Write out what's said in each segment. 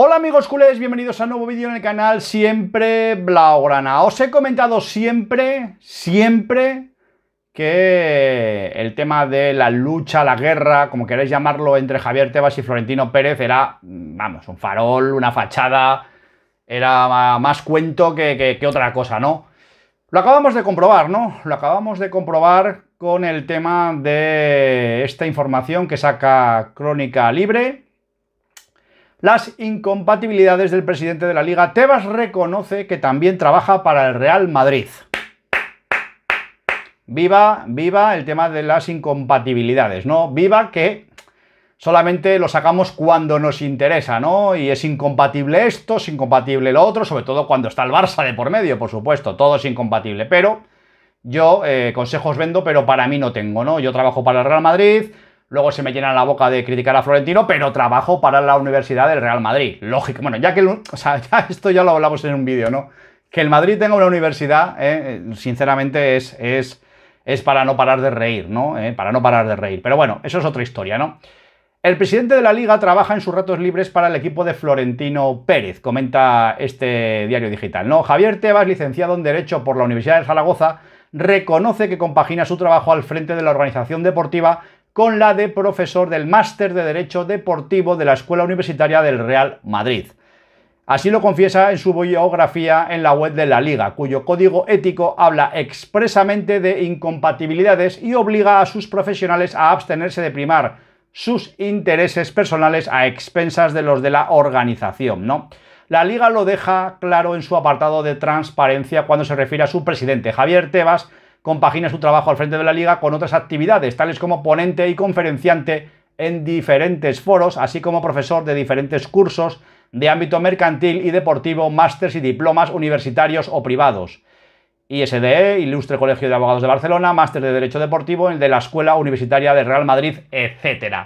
Hola amigos culés, bienvenidos a un nuevo vídeo en el canal Siempre Blaugrana. Os he comentado siempre, siempre, que el tema de la lucha, la guerra, como queréis llamarlo, entre Javier Tebas y Florentino Pérez era, vamos, un farol, una fachada, era más cuento que, que otra cosa, ¿no? Lo acabamos de comprobar, ¿no? Lo acabamos de comprobar con el tema de esta información que saca Crónica Libre las incompatibilidades del presidente de la liga. Tebas reconoce que también trabaja para el Real Madrid. Viva, viva el tema de las incompatibilidades, ¿no? Viva que solamente lo sacamos cuando nos interesa, ¿no? Y es incompatible esto, es incompatible lo otro, sobre todo cuando está el Barça de por medio, por supuesto, todo es incompatible, pero yo eh, consejos vendo, pero para mí no tengo, ¿no? Yo trabajo para el Real Madrid, Luego se me llena la boca de criticar a Florentino, pero trabajo para la Universidad del Real Madrid. Lógico. Bueno, ya que... esto ya lo hablamos en un vídeo, ¿no? Que el Madrid tenga una universidad, eh, sinceramente, es, es, es, para no parar de reír, ¿no? Eh, para no parar de reír. Pero bueno, eso es otra historia, ¿no? El presidente de la liga trabaja en sus ratos libres para el equipo de Florentino Pérez, comenta este diario digital. ¿no? Javier Tebas, licenciado en Derecho por la Universidad de Zaragoza, reconoce que compagina su trabajo al frente de la organización deportiva con la de profesor del Máster de Derecho Deportivo de la Escuela Universitaria del Real Madrid. Así lo confiesa en su biografía en la web de la liga, cuyo código ético habla expresamente de incompatibilidades y obliga a sus profesionales a abstenerse de primar sus intereses personales a expensas de los de la organización, ¿no? La liga lo deja claro en su apartado de transparencia cuando se refiere a su presidente Javier Tebas, compagina su trabajo al frente de la liga con otras actividades, tales como ponente y conferenciante en diferentes foros, así como profesor de diferentes cursos de ámbito mercantil y deportivo, másters y diplomas universitarios o privados. ISDE, Ilustre Colegio de Abogados de Barcelona, máster de Derecho Deportivo, el de la Escuela Universitaria de Real Madrid, etc.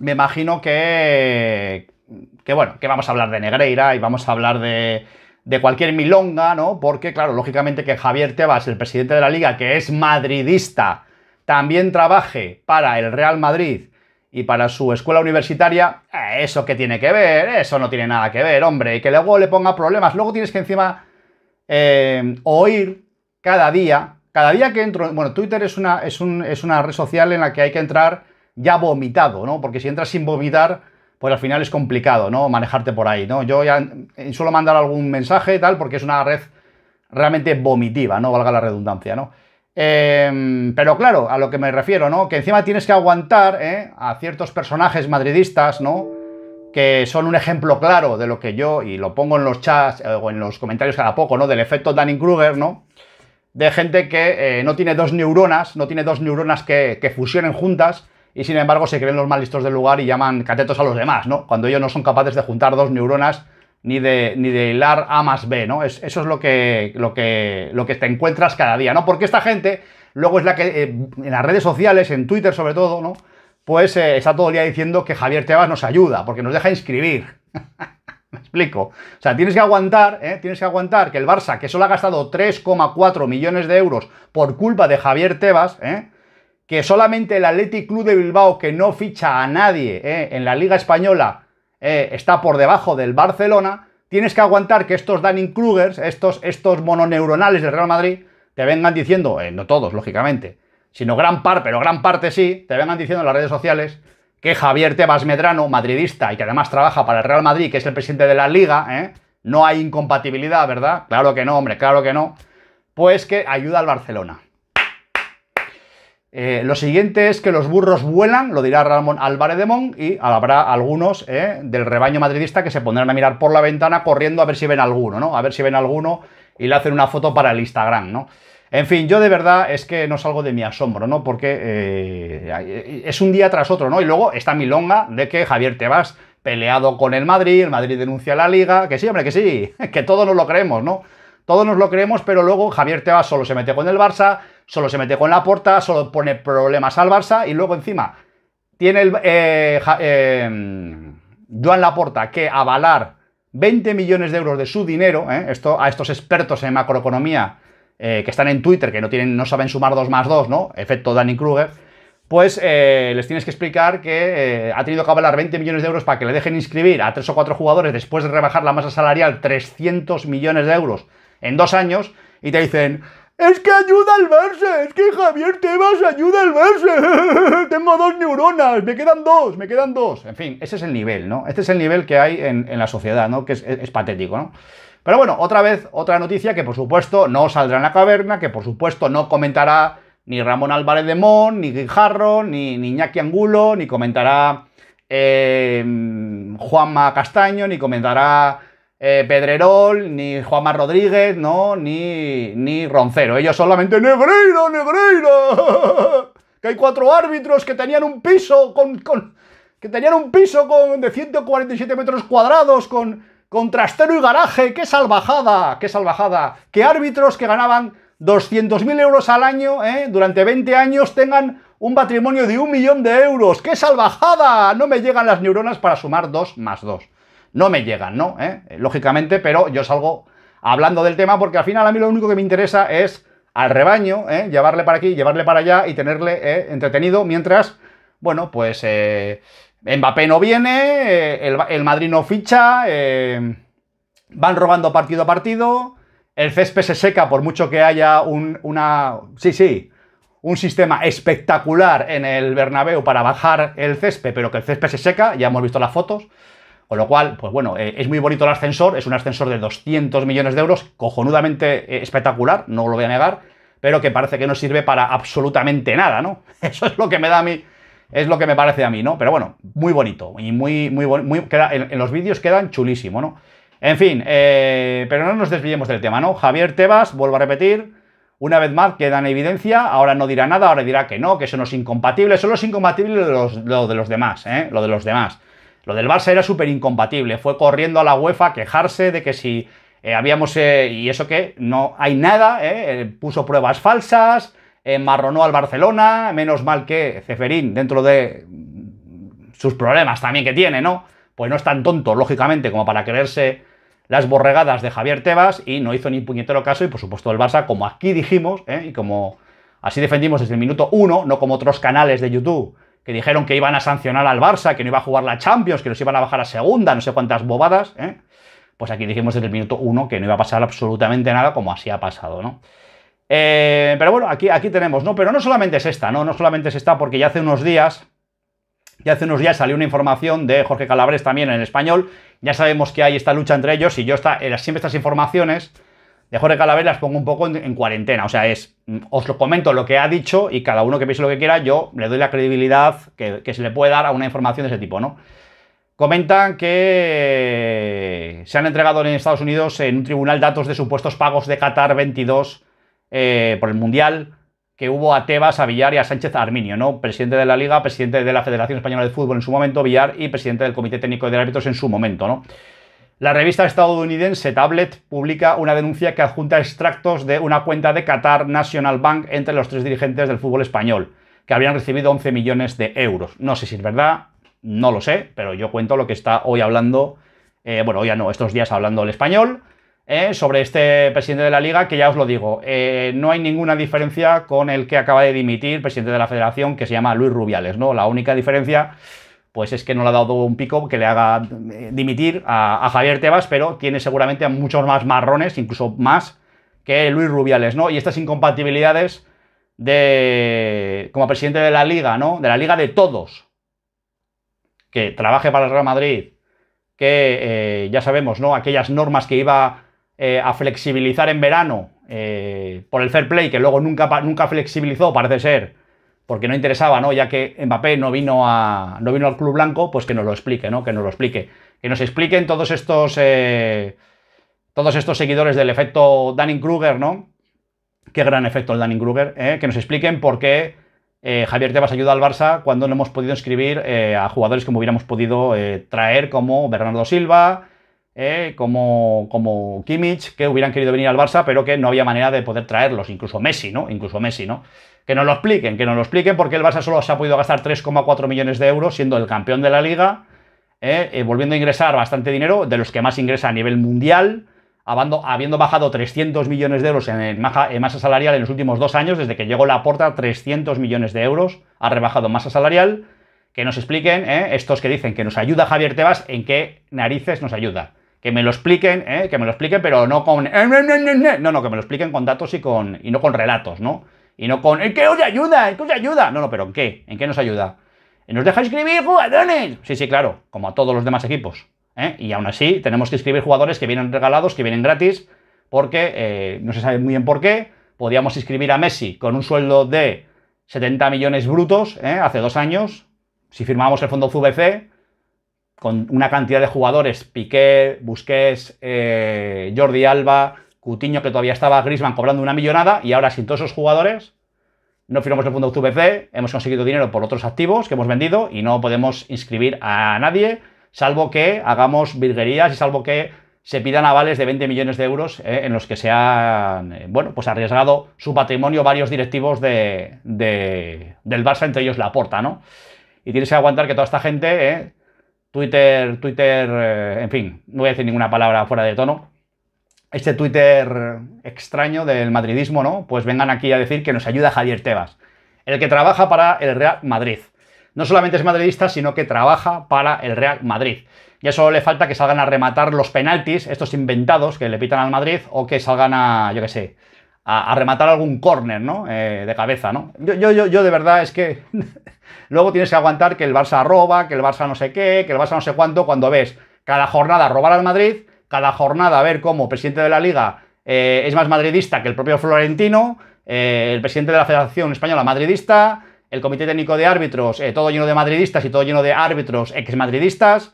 Me imagino que, que bueno, que vamos a hablar de Negreira y vamos a hablar de, de cualquier milonga, ¿no? Porque, claro, lógicamente que Javier Tebas, el presidente de la liga, que es madridista, también trabaje para el Real Madrid y para su escuela universitaria, eh, eso que tiene que ver, eso no tiene nada que ver, hombre, y que luego le ponga problemas. Luego tienes que encima eh, oír cada día, cada día que entro, bueno, Twitter es una, es una red social en la que hay que entrar ya vomitado, ¿no? Porque si entras sin vomitar pues al final es complicado, ¿no? Manejarte por ahí, ¿no? Yo ya suelo mandar algún mensaje y tal, porque es una red realmente vomitiva, ¿no? Valga la redundancia, ¿no? Em, pero claro, a lo que me refiero, ¿no? Que encima tienes que aguantar ¿eh? a ciertos personajes madridistas, ¿no? Que son un ejemplo claro de lo que yo, y lo pongo en los chats eh, o en los comentarios cada poco, ¿no? Del efecto Danny Kruger, ¿no? De gente que eh, no tiene dos neuronas, no tiene dos neuronas que fusionen juntas, y sin embargo se creen los más listos del lugar y llaman catetos a los demás, ¿no? Cuando ellos no son capaces de juntar dos neuronas ni de, ni de hilar A más B, ¿no? eso es lo que, lo, que, lo que te encuentras cada día, ¿no? Porque esta gente luego es la que eh, en las redes sociales, en Twitter sobre todo, ¿no? Pues eh, está todo el día diciendo que Javier Tebas nos ayuda, porque nos deja inscribir. Me explico. O sea, tienes que aguantar, ¿eh? tienes que aguantar que el Barça, que solo ha gastado 3,4 millones de euros por culpa de Javier Tebas, ¿eh? que solamente el Athletic Club de Bilbao, que no ficha a nadie eh, en la Liga Española, eh, está por debajo del Barcelona, tienes que aguantar que estos Danning Krugers, estos, estos mononeuronales del Real Madrid, te vengan diciendo, eh, no todos, lógicamente, sino gran parte, pero gran parte sí, te vengan diciendo en las redes sociales que Javier Tebas Medrano, madridista y que además trabaja para el Real Madrid, que es el presidente de la liga, no hay incompatibilidad, ¿verdad? Claro que no, hombre, claro que no. Pues que ayuda al Barcelona. Eh, lo siguiente es que los burros vuelan, lo dirá Ramón Álvarez de Mon, y habrá algunos eh, del rebaño madridista que se pondrán a mirar por la ventana corriendo a ver si ven alguno, ¿no? A ver si ven alguno y le hacen una foto para el Instagram, ¿no? En fin, yo de verdad es que no salgo de mi asombro, ¿no? Porque eh, es un día tras otro, ¿no? Y luego está mi longa de que Javier Tebas peleado con el Madrid, el Madrid denuncia la liga, que sí, hombre, que sí, que todos nos lo creemos, ¿no? Todos nos lo creemos, pero luego Javier Tebas solo se mete con el Barça, solo se mete con la Porta, solo pone problemas al Barça y luego encima tiene el, eh, eh Joan Laporta que avalar 20 millones de euros de su dinero, eh, Esto, a estos expertos en macroeconomía eh, que están en Twitter, que no, tienen, no saben sumar 2 más 2, ¿no? Efecto Danny Kruger, pues les tienes que explicar que ha tenido que avalar 20 millones de euros para que le dejen inscribir a tres o cuatro jugadores después de rebajar la masa salarial 300 millones de euros en dos años y te dicen, es que ayuda al verse, es que Javier Tebas ayuda al verse. Tengo dos neuronas, me quedan dos, me quedan dos. En fin, ese es el nivel, ¿no? Este es el nivel que hay en, la sociedad, ¿no? Que es, patético, ¿no? Pero bueno, otra vez, otra noticia que por supuesto no saldrá en la caverna, que por supuesto no comentará ni Ramón Álvarez de Mon, ni Guijarro, ni, ni Angulo, ni comentará eh, Juanma Castaño, ni comentará eh, Pedrerol, ni Juanma Rodríguez, ¿no? Ni, ni Roncero. Ellos solamente Negreira, Negreira. que hay cuatro árbitros que tenían un piso con, con que tenían un piso con, de 147 metros cuadrados con, con trastero y garaje. ¡Qué salvajada! ¡Qué salvajada! Que árbitros que ganaban 200.000 euros al año eh, durante 20 años tengan un patrimonio de un millón de euros. ¡Qué salvajada! No me llegan las neuronas para sumar 2 más 2 no me llegan, ¿no? ¿Eh? Lógicamente, pero yo salgo hablando del tema porque al final a mí lo único que me interesa es al rebaño, ¿eh? llevarle para aquí, llevarle para allá y tenerle ¿eh? entretenido mientras, bueno, pues Mbappé no viene, el, madrino Madrid no ficha, van robando partido a partido, el césped se seca por mucho que haya un, una... Sí, sí un sistema espectacular en el Bernabéu para bajar el césped, pero que el césped se seca, ya hemos visto las fotos. Con lo cual, pues bueno, eh, es muy bonito el ascensor, es un ascensor de 200 millones de euros, cojonudamente eh, espectacular, no lo voy a negar, pero que parece que no sirve para absolutamente nada, ¿no? Eso es lo que me da a mí, es lo que me parece a mí, ¿no? Pero bueno, muy bonito y muy, muy, muy en, los vídeos quedan chulísimo, ¿no? En fin, eh, pero no nos desviemos del tema, ¿no? Javier Tebas, vuelvo a repetir, una vez más queda en evidencia, ahora no dirá nada, ahora dirá que no, que eso no es incompatible, solo es incompatible de lo de los demás, ¿eh? Lo de los demás. Lo del Barça era súper incompatible. Fue corriendo a la UEFA a quejarse de que si eh, habíamos. Eh, y eso que no hay nada, eh, puso pruebas falsas, marronó al Barcelona. Menos mal que Ceferín, dentro de sus problemas también que tiene, ¿no? Pues no es tan tonto, lógicamente, como para creerse las borregadas de Javier Tebas y no hizo ni puñetero caso. Y por supuesto, el Barça, como aquí dijimos, y como así defendimos desde el minuto uno, no como otros canales de YouTube que dijeron que iban a sancionar al Barça, que no iba a jugar la Champions, que nos iban a bajar a segunda, no sé cuántas bobadas, ¿eh? pues aquí dijimos desde el minuto uno que no iba a pasar absolutamente nada como así ha pasado, ¿no? Eh, pero bueno, aquí, aquí tenemos, ¿no? Pero no solamente es esta, ¿no? No solamente es esta, porque ya hace unos días, ya hace unos días salió una información de Jorge Calabres también en español, ya sabemos que hay esta lucha entre ellos y yo está, eh, siempre estas informaciones de Jorge Calaver las pongo un poco en, cuarentena. O sea, es, mm, os lo comento lo que ha dicho y cada uno que piense lo que quiera, yo le doy la credibilidad que, se le puede dar a una información de ese tipo, ¿no? Comentan que se han entregado en Estados Unidos en un tribunal datos de supuestos pagos de Qatar 22 eh, por el Mundial que hubo a Tebas, a Villar y a Sánchez Arminio, ¿no? Presidente de la Liga, presidente de la Federación Española de Fútbol en su momento, Villar, y presidente del Comité Técnico de Árbitros en su momento, ¿no? La revista estadounidense Tablet publica una denuncia que adjunta extractos de una cuenta de Qatar National Bank entre los tres dirigentes del fútbol español, que habían recibido 11 millones de euros. No sé si es verdad, no lo sé, pero yo cuento lo que está hoy hablando, eh, bueno, ya no, estos días hablando el español, eh, sobre este presidente de la liga, que ya os lo digo, eh, no hay ninguna diferencia con el que acaba de dimitir, presidente de la federación, que se llama Luis Rubiales, ¿no? La única diferencia pues es que no le ha dado un pico que le haga eh, dimitir a, Javier Tebas, pero tiene seguramente muchos más marrones, incluso más que Luis Rubiales, ¿no? Y estas incompatibilidades de como presidente de la liga, ¿no? De la liga de todos. Que trabaje para el Real Madrid, que eh, ya sabemos, ¿no? Aquellas normas que iba eh, a flexibilizar en verano por el fair play, que luego nunca, nunca flexibilizó, parece ser porque no interesaba, ¿no? Ya que Mbappé no vino, a, no vino al Club Blanco, pues que nos lo explique, ¿no? Que nos lo explique. Que nos expliquen todos estos, eh, todos estos seguidores del efecto Dunning-Kruger, ¿no? Qué gran efecto el Dunning-Kruger, ¿eh? Que nos expliquen por qué eh, Javier Tebas ayuda al Barça cuando no hemos podido inscribir a jugadores como hubiéramos podido traer, como Bernardo Silva, eh, como, como Kimmich, que hubieran querido venir al Barça, pero que no había manera de poder traerlos, incluso Messi, ¿no? Incluso Messi, ¿no? Que nos lo expliquen, que nos lo expliquen, porque el Barça solo se ha podido gastar 3,4 millones de euros, siendo el campeón de la liga, eh, eh, volviendo a ingresar bastante dinero, de los que más ingresa a nivel mundial, habiendo, bajado 300 millones de euros en, masa salarial en los últimos dos años, desde que llegó la puerta 300 millones de euros, ha rebajado masa salarial, que nos expliquen, estos que dicen que nos ayuda Javier Tebas, en qué narices nos ayuda que me lo expliquen, ¿eh? que me lo expliquen, pero no con... Eh, no, no, que me lo expliquen con datos y, con, y no con relatos, ¿no? Y no con... ¿En qué os ayuda? ¿En qué os ayuda? No, no, pero ¿en qué? ¿En qué nos ayuda? ¿Nos deja inscribir jugadores? Sí, sí, claro, como a todos los demás equipos. ¿eh? Y aún así tenemos que inscribir jugadores que vienen regalados, que vienen gratis, porque no se sabe muy bien por qué. Podíamos inscribir a Messi con un sueldo de 70 millones brutos hace dos años, si firmamos el fondo ZBC con una cantidad de jugadores, Piqué, Busquets, eh, Jordi Alba, Cutiño, que todavía estaba Grisman cobrando una millonada, y ahora sin todos esos jugadores, no firmamos el fondo VC, hemos conseguido dinero por otros activos que hemos vendido y no podemos inscribir a nadie, salvo que hagamos virguerías y salvo que se pidan avales de 20 millones de euros eh, en los que se han eh, bueno, pues arriesgado su patrimonio varios directivos del Barça, entre ellos Laporta, ¿no? Y tienes que aguantar que toda esta gente Twitter, Twitter, eh, en fin, no voy a decir ninguna palabra fuera de tono. Este Twitter extraño del madridismo, ¿no? Pues vengan aquí a decir que nos ayuda Javier Tebas, el que trabaja para el Real Madrid. No solamente es madridista, sino que trabaja para el Real Madrid. Ya solo le falta que salgan a rematar los penaltis, estos inventados que le pitan al Madrid, o que salgan a, yo qué sé, a, rematar algún córner, ¿no? Eh, de cabeza, ¿no? yo, yo, yo de verdad es que Luego tienes que aguantar que el Barça roba, que el Barça no sé qué, que el Barça no sé cuánto, cuando ves cada jornada robar al Madrid, cada jornada ver cómo presidente de la liga eh, es más madridista que el propio Florentino, eh, el presidente de la Federación Española madridista, el Comité Técnico de Árbitros, eh, todo lleno de madridistas y todo lleno de árbitros ex-madridistas.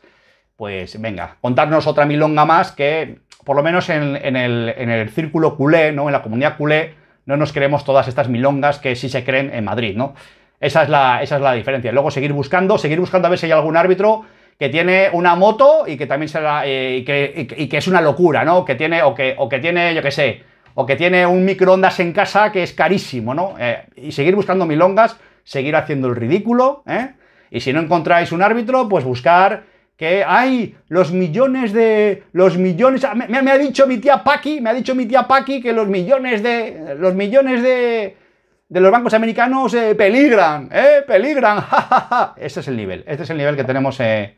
Pues venga, contarnos otra milonga más que, por lo menos en, el, círculo culé, ¿no? En la comunidad culé, no nos creemos todas estas milongas que sí se creen en Madrid, ¿no? Esa es, la, esa es la diferencia. Luego seguir buscando, seguir buscando a ver si hay algún árbitro que tiene una moto y que también será. Eh, y, que, es una locura, ¿no? Que tiene, o que, o que tiene, yo qué sé, o que tiene un microondas en casa que es carísimo, ¿no? Eh, y seguir buscando milongas, seguir haciendo el ridículo, ¿eh? Y si no encontráis un árbitro, pues buscar que hay los millones de. los millones. Ah, me, me, ha dicho mi tía Paki me ha dicho mi tía Paki que los millones de. los millones de de los bancos americanos eh, peligran, eh, peligran, jajaja. Ese es el nivel, este es el nivel que tenemos eh,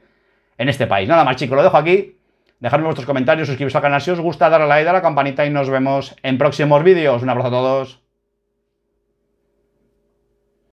en este país. Nada más, chicos, lo dejo aquí. Dejadme vuestros comentarios, suscribiros al canal si os gusta, darle a like, a la campanita y nos vemos en próximos vídeos. Un abrazo a todos.